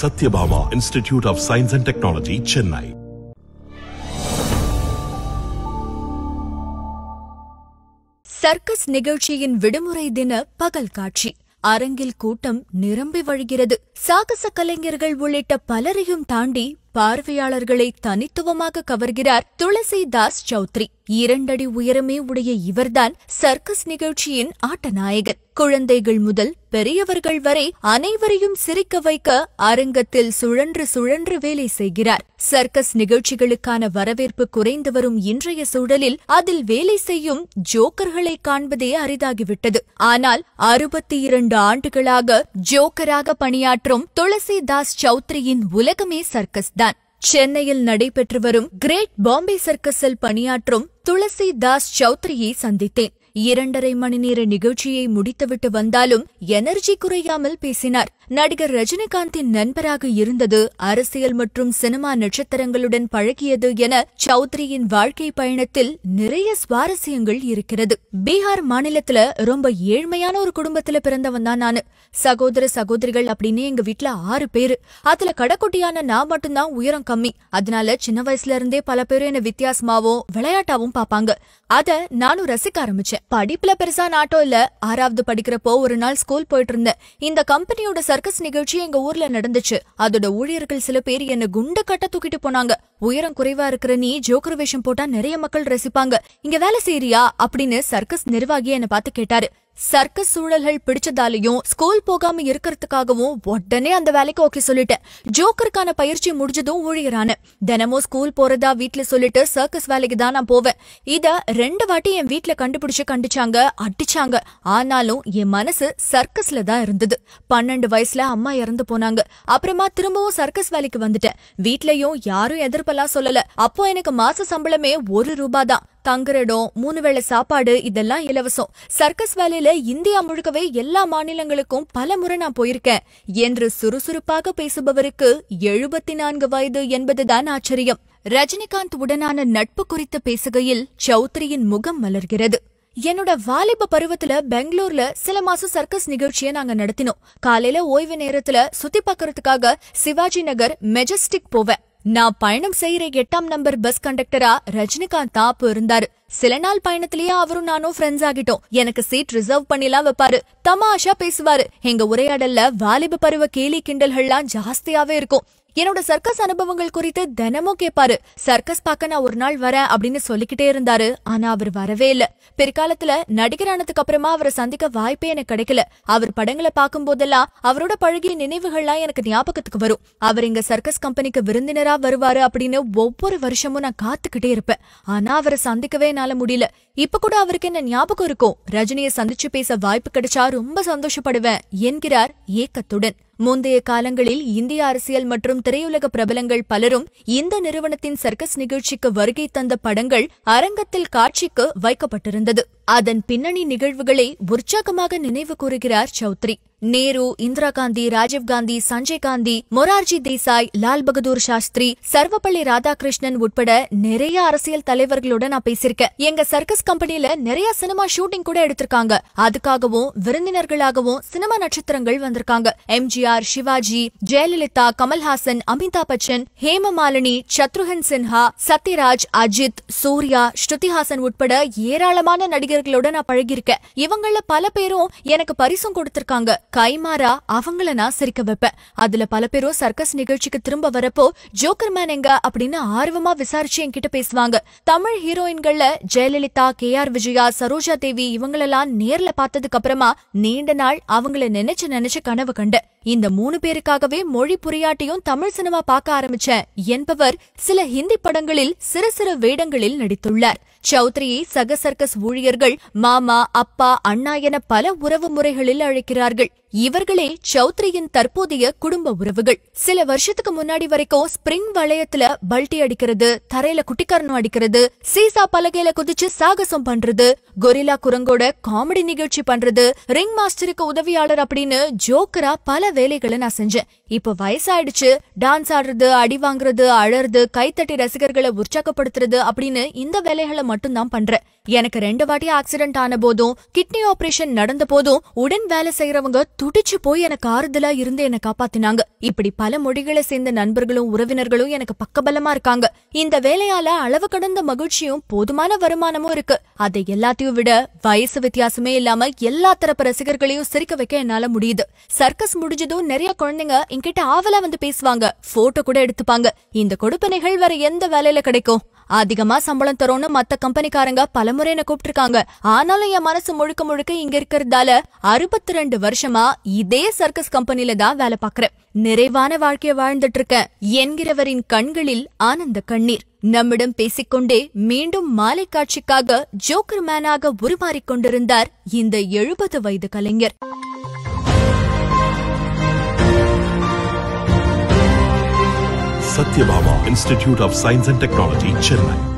Satyabhama institute of science and technology Chennai circus நிகழ்ச்சியின் விடுமுறை தின பகல் காட்சி அரங்கில் கூட்டம் நிரம்பி வழிகிறது சாகச கலைஞர்கள் உள்ளிட்ட பலரையும் தாண்டி பார்வையாளர்களை தனித்துவமாக கவர்கிறார் துளசிதாஸ் சௌத்ரி இரண்டடி உயரமே உடைய இவர்தான் சர்க்கஸ் நிகழ்ச்சியின் ஆட்டநாயகர் குழந்தைகள் முதல் பெரியவர்கள் வரை அனைவரையும் சிரிக்க வைக்க அரங்கத்தில் சுழன்று சுழன்று வேலை செய்கிறார் சர்க்கஸ் நிகழ்ச்சிகளுக்கான வரவேற்பு குறைந்து வரும் இன்றைய சூழலில் அதில் வேலை செய்யும் ஜோக்கர்களை காண்பதே அரிதாகிவிட்டது ஆனால் அறுபத்தி இரண்டு ஆண்டுகளாக ஜோக்கராக பணியாற்றும் துளசிதாஸ் சௌத்ரியின் உலகமே சர்க்கஸ் சென்னையில் நடைபெற்று வரும் கிரேட் பாம்பே சர்க்கஸில் பணியாற்றும் துளசி தாஸ் சௌத்ரியை சந்தித்தேன் இரண்டரை மணி நேர நிகழ்ச்சியை முடித்துவிட்டு வந்தாலும் எனர்ஜி குறையாமல் பேசினார் நடிகர் ரஜினிகாந்தின் நண்பராக இருந்தது அரசியல் மற்றும் சினிமா நட்சத்திரங்களுடன் பழகியது என சௌத்ரியின் வாழ்க்கை பயணத்தில் நிறைய சுவாரஸ்யங்கள் இருக்கிறது பீகார் மாநிலத்துல ரொம்ப ஏழ்மையான ஒரு குடும்பத்துல பிறந்தவன் தான் நானு சகோதர சகோதரிகள் அப்படின்னு எங்க வீட்ல ஆறு பேரு அதுல கடக்குட்டியான நான் மட்டும்தான் உயரம் கம்மி அதனால சின்ன வயசுல இருந்தே பல பேரும் என்ன வித்தியாசமாவும் விளையாட்டாவும் பாப்பாங்க அத நானும் ரசிக்க ஆரம்பிச்சேன் படிப்புல பெருசா நாட்டோ இல்ல ஆறாவது படிக்கிறப்போ ஒரு நாள் ஸ்கூல் போயிட்டு இருந்தேன் இந்த கம்பெனியோட சர்க்கஸ் நிகழ்ச்சி எங்க ஊர்ல நடந்துச்சு அதோட ஊழியர்கள் சில பேர் என்ன குண்ட கட்ட தூக்கிட்டு போனாங்க உயரம் குறைவா இருக்கிற நீ ஜோக்கர் வேஷம் போட்டா நிறைய மக்கள் ரசிப்பாங்க இங்க வேலை செய்யறியா அப்படின்னு சர்க்கஸ் நிர்வாகி என்ன பார்த்து கேட்டாரு சர்க்கஸ் சூழல்கள் பிடிச்சதாலையும் ஸ்கூல் போகாம இருக்கிறதுக்காகவும் உடனே அந்த வேலைக்கு ஓகே சொல்லிட்டேன் ஜோக்கருக்கான பயிற்சி முடிஞ்சதும் ஊழியரான தினமும் ஸ்கூல் போறதா வீட்டுல சொல்லிட்டு சர்க்கஸ் வேலைக்கு தான் நான் போவேன் இத ரெண்டு வாட்டி என் வீட்டுல கண்டுபிடிச்சு கண்டிச்சாங்க அடிச்சாங்க ஆனாலும் என் மனசு சர்க்கஸ்ல தான் இருந்தது பன்னெண்டு வயசுல அம்மா இறந்து போனாங்க அப்புறமா திரும்பவும் சர்க்கஸ் வேலைக்கு வந்துட்டேன் வீட்லயும் யாரும் எதிர்ப்பெல்லாம் சொல்லல அப்போ எனக்கு மாச சம்பளமே ஒரு ரூபாய் தான் தங்குறடம் மூணு வேளை சாப்பாடு இதெல்லாம் இலவசம் சர்க்கஸ் வேலையில இந்தியா முழுக்கவே எல்லா மாநிலங்களுக்கும் பல முறை நான் போயிருக்கேன் என்று சுறுசுறுப்பாக பேசுபவருக்கு எழுபத்தி நான்கு வயது என்பதுதான் ஆச்சரியம் ரஜினிகாந்த் உடனான நட்பு குறித்து பேசுகையில் சௌத்ரியின் முகம் மலர்கிறது என்னோட வாலிப பருவத்துல பெங்களூர்ல சில மாசம் சர்க்கஸ் நிகழ்ச்சியை நாங்க நடத்தினோம் காலையில ஓய்வு நேரத்துல சுத்தி பாக்குறதுக்காக சிவாஜி நகர் மெஜஸ்டிக் போவேன் நான் பயணம் செய்யற எட்டாம் நம்பர் பஸ் கண்டக்டரா ரஜினிகாந்த் தாப்பு இருந்தாரு சில நாள் பயணத்திலேயே அவரும் நானும் ஃப்ரெண்ட்ஸ் ஆகிட்டோம் எனக்கு சீட் ரிசர்வ் பண்ணிலாம் வைப்பாரு தமாஷா பேசுவாரு எங்க உரையாடல்ல வாலிப பருவ கேலி கிண்டல்கள்லாம் ஜாஸ்தியாவே இருக்கும் என்னோட சர்க்கஸ் அனுபவங்கள் குறித்து தினமும் கேப்பாரு சர்க்கஸ் பார்க்க நான் ஒரு நாள் வரேன் அப்படின்னு சொல்லிக்கிட்டே இருந்தாரு ஆனா அவர் வரவே இல்ல பிற்காலத்துல நடிகரானதுக்கு அப்புறமா அவரை சந்திக்க வாய்ப்பே எனக்கு கிடைக்கல அவர் படங்களை பார்க்கும் போதெல்லாம் அவரோட பழகிய நினைவுகள்லாம் எனக்கு ஞாபகத்துக்கு வரும் அவர் எங்க சர்க்கஸ் கம்பெனிக்கு விருந்தினரா வருவாரு அப்படின்னு ஒவ்வொரு வருஷமும் நான் காத்துக்கிட்டே இருப்பேன் ஆனா அவரை சந்திக்கவே நான் என்னால முடியல இப்ப கூட அவருக்கு என்ன ஞாபகம் இருக்கும் ரஜினியை சந்திச்சு பேச வாய்ப்பு கிடைச்சா ரொம்ப சந்தோஷப்படுவேன் என்கிறார் ஏக்கத்துடன் முந்தைய காலங்களில் இந்திய அரசியல் மற்றும் திரையுலக பிரபலங்கள் பலரும் இந்த நிறுவனத்தின் சர்க்கஸ் நிகழ்ச்சிக்கு வருகை தந்த படங்கள் அரங்கத்தில் காட்சிக்கு வைக்கப்பட்டிருந்தது அதன் பின்னணி நிகழ்வுகளை உற்சாகமாக நினைவு கூறுகிறார் சௌத்ரி நேரு இந்திரா காந்தி ராஜீவ்காந்தி சஞ்சய் காந்தி மொரார்ஜி தேசாய் லால் பகதூர் சாஸ்திரி சர்வப்பள்ளி ராதாகிருஷ்ணன் உட்பட நிறைய அரசியல் தலைவர்களுடன் நான் பேசியிருக்கேன் எங்க சர்க்கஸ் கம்பெனில நிறைய சினிமா ஷூட்டிங் கூட எடுத்திருக்காங்க அதுக்காகவும் விருந்தினர்களாகவும் சினிமா நட்சத்திரங்கள் வந்திருக்காங்க எம்ஜி எம்ஜிஆர் சிவாஜி ஜெயலலிதா கமல்ஹாசன் அமிதாப் பச்சன் ஹேமமாலினி சத்ருகன் சின்ஹா சத்யராஜ் அஜித் சூர்யா ஸ்ருதிஹாசன் உட்பட ஏராளமான நடிகர்களோட நான் பழகியிருக்கேன் இவங்கள பல பேரும் எனக்கு பரிசும் கொடுத்திருக்காங்க கைமாறா அவங்கள நான் சிரிக்க வைப்பேன் அதுல பல பேரும் சர்க்கஸ் நிகழ்ச்சிக்கு திரும்ப வரப்போ ஜோக்கர் மேன் எங்க அப்படின்னு ஆர்வமா விசாரிச்சு என்கிட்ட பேசுவாங்க தமிழ் ஹீரோயின்கள்ல ஜெயலலிதா கே ஆர் விஜயா சரோஜா தேவி இவங்களெல்லாம் நேர்ல பார்த்ததுக்கு அப்புறமா நீண்ட நாள் அவங்கள நினைச்சு நினைச்சு கனவு கண்டு இந்த மூணு பேருக்காகவே மொழி புரியாட்டியும் தமிழ் சினிமா பார்க்க ஆரம்பிச்ச என்பவர் சில ஹிந்தி படங்களில் சிறு சிறு வேடங்களில் நடித்துள்ளார் சௌத்ரியை சக சர்க்கஸ் ஊழியர்கள் மாமா அப்பா அண்ணா என பல உறவு முறைகளில் அழைக்கிறார்கள் இவர்களே சௌத்ரியின் தற்போதைய குடும்ப உறவுகள் சில வருஷத்துக்கு முன்னாடி வரைக்கும் ஸ்பிரிங் வளையத்துல பல்டி அடிக்கிறது தரையில குட்டிக்காரனும் அடிக்கிறது சீசா பலகையில குதிச்சு சாகசம் பண்றது கொரிலா குரங்கோட காமெடி நிகழ்ச்சி பண்றது ரிங் மாஸ்டருக்கு உதவியாளர் அப்படின்னு ஜோக்கரா பல வேலைகளை நான் செஞ்சேன் இப்ப வயசாயிடுச்சு டான்ஸ் ஆடுறது அடி வாங்குறது அழறது கைத்தட்டி ரசிகர்களை உற்சாகப்படுத்துறது அப்படின்னு இந்த வேலைகளை மட்டும் தான் பண்ற எனக்கு ரெண்டு வாட்டி ஆக்சிடென்ட் ஆன போதும் கிட்னி ஆபரேஷன் நடந்த போதும் உடன் வேலை செய்யறவங்க துடிச்சு போய் எனக்கு ஆறுதலா இருந்து என்ன காப்பாத்தினாங்க இப்படி பல மொழிகளை சேர்ந்த நண்பர்களும் உறவினர்களும் எனக்கு பக்கபலமா இருக்காங்க இந்த வேலையால அளவு கடந்த மகிழ்ச்சியும் போதுமான வருமானமும் இருக்கு அதை எல்லாத்தையும் விட வயசு வித்தியாசமே இல்லாம எல்லா தரப்பு ரசிகர்களையும் சிரிக்க வைக்க என்னால முடியுது சர்க்கஸ் முடிஞ்சதும் நிறைய குழந்தைங்க என்கிட்ட ஆவலா வந்து பேசுவாங்க போட்டோ கூட எடுத்துப்பாங்க இந்த கொடுப்பனைகள் வேற எந்த வேலையில கிடைக்கும் அதிகமா சம்பளம் தரோம்னு மத்த கம்பெனிக்காரங்க பலமுறை என்ன கூப்பிட்டுருக்காங்க ஆனாலும் என் மனசு முழுக்க முழுக்க இங்க இருக்கிறதால அறுபத்தி ரெண்டு வருஷமா இதே சர்க்கஸ் கம்பெனில தான் வேலை பாக்குறேன் நிறைவான வாழ்க்கைய வாழ்ந்துட்டு இருக்கேன் என்கிறவரின் கண்களில் ஆனந்த கண்ணீர் நம்மிடம் பேசிக்கொண்டே மீண்டும் மாலை காட்சிக்காக ஜோக்கர் மேனாக உருமாறிக் கொண்டிருந்தார் இந்த எழுபது வயது கலைஞர் Satyabhama Institute of Science and Technology, Chennai.